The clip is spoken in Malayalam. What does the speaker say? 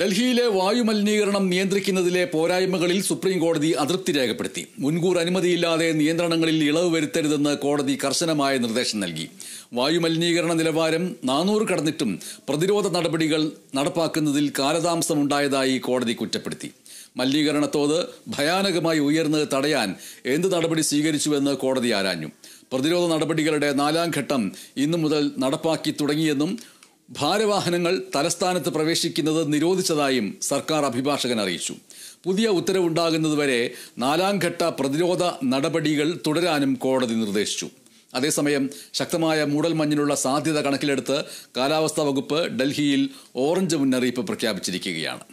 ഡൽഹിയിലെ വായുമലിനീകരണം നിയന്ത്രിക്കുന്നതിലെ പോരായ്മകളിൽ സുപ്രീം കോടതി അതൃപ്തി രേഖപ്പെടുത്തി മുൻകൂർ അനുമതിയില്ലാതെ നിയന്ത്രണങ്ങളിൽ ഇളവ് വരുത്തരുതെന്ന് കോടതി കർശനമായ നിർദ്ദേശം നൽകി വായുമലിനീകരണ നിലവാരം നാനൂറ് കടന്നിട്ടും പ്രതിരോധ നടപടികൾ നടപ്പാക്കുന്നതിൽ ഉണ്ടായതായി കോടതി കുറ്റപ്പെടുത്തി മലിനീകരണത്തോത് ഭയാനകമായി ഉയർന്ന് തടയാൻ എന്ത് നടപടി സ്വീകരിച്ചുവെന്ന് കോടതി ആരാഞ്ഞു പ്രതിരോധ നടപടികളുടെ നാലാം ഘട്ടം ഇന്നു മുതൽ നടപ്പാക്കി തുടങ്ങിയെന്നും ഭാരവാഹനങ്ങൾ തലസ്ഥാനത്ത് പ്രവേശിക്കുന്നത് നിരോധിച്ചതായും സർക്കാർ അഭിഭാഷകൻ അറിയിച്ചു പുതിയ ഉത്തരവുണ്ടാകുന്നതുവരെ നാലാംഘട്ട പ്രതിരോധ നടപടികൾ തുടരാനും കോടതി നിർദ്ദേശിച്ചു അതേസമയം ശക്തമായ മൂടൽമഞ്ഞിനുള്ള സാധ്യത കണക്കിലെടുത്ത് കാലാവസ്ഥാ വകുപ്പ് ഡൽഹിയിൽ ഓറഞ്ച് മുന്നറിയിപ്പ് പ്രഖ്യാപിച്ചിരിക്കുകയാണ്